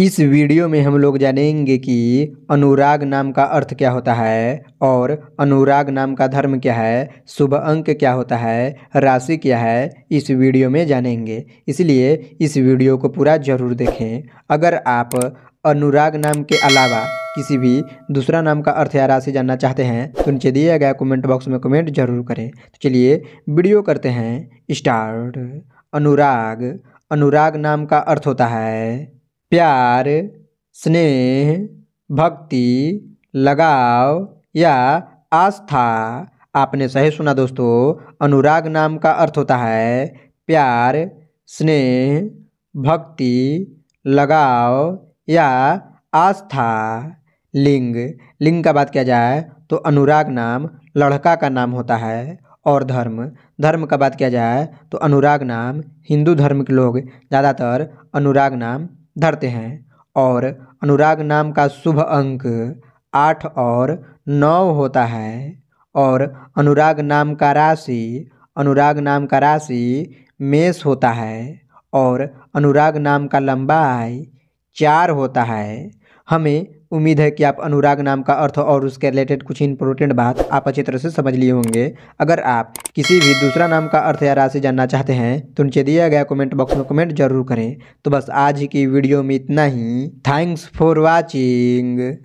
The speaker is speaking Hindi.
इस वीडियो में हम लोग जानेंगे कि अनुराग नाम का अर्थ क्या होता है और अनुराग नाम का धर्म क्या है शुभ अंक क्या होता है राशि क्या है इस वीडियो में जानेंगे इसलिए इस वीडियो को पूरा जरूर देखें अगर आप अनुराग नाम के अलावा किसी भी दूसरा नाम का अर्थ या राशि जानना चाहते हैं तो नीचे दिया गया कमेंट बॉक्स में कमेंट जरूर करें तो चलिए वीडियो करते हैं स्टार्ट अनुराग अनुराग नाम का अर्थ होता है प्यार स्नेह भक्ति लगाव या आस्था आपने सही सुना दोस्तों अनुराग नाम का अर्थ होता है प्यार स्नेह भक्ति लगाव या आस्था लिंग लिंग का बात किया जाए तो अनुराग नाम लड़का का नाम होता है और धर्म धर्म का बात किया जाए तो अनुराग नाम हिंदू धर्म के लोग ज़्यादातर अनुराग नाम धरते हैं और अनुराग नाम का शुभ अंक आठ और नौ होता है और अनुराग नाम का राशि अनुराग नाम का राशि मेष होता है और अनुराग नाम का लंबाई चार होता है हमें उम्मीद है कि आप अनुराग नाम का अर्थ और उसके रिलेटेड कुछ इंपॉर्टेंट बात आप अच्छी तरह से समझ लिए होंगे अगर आप किसी भी दूसरा नाम का अर्थ या राशि जानना चाहते हैं तो नीचे दिया गया कमेंट बॉक्स में कमेंट जरूर करें तो बस आज की वीडियो में इतना ही थैंक्स फॉर वॉचिंग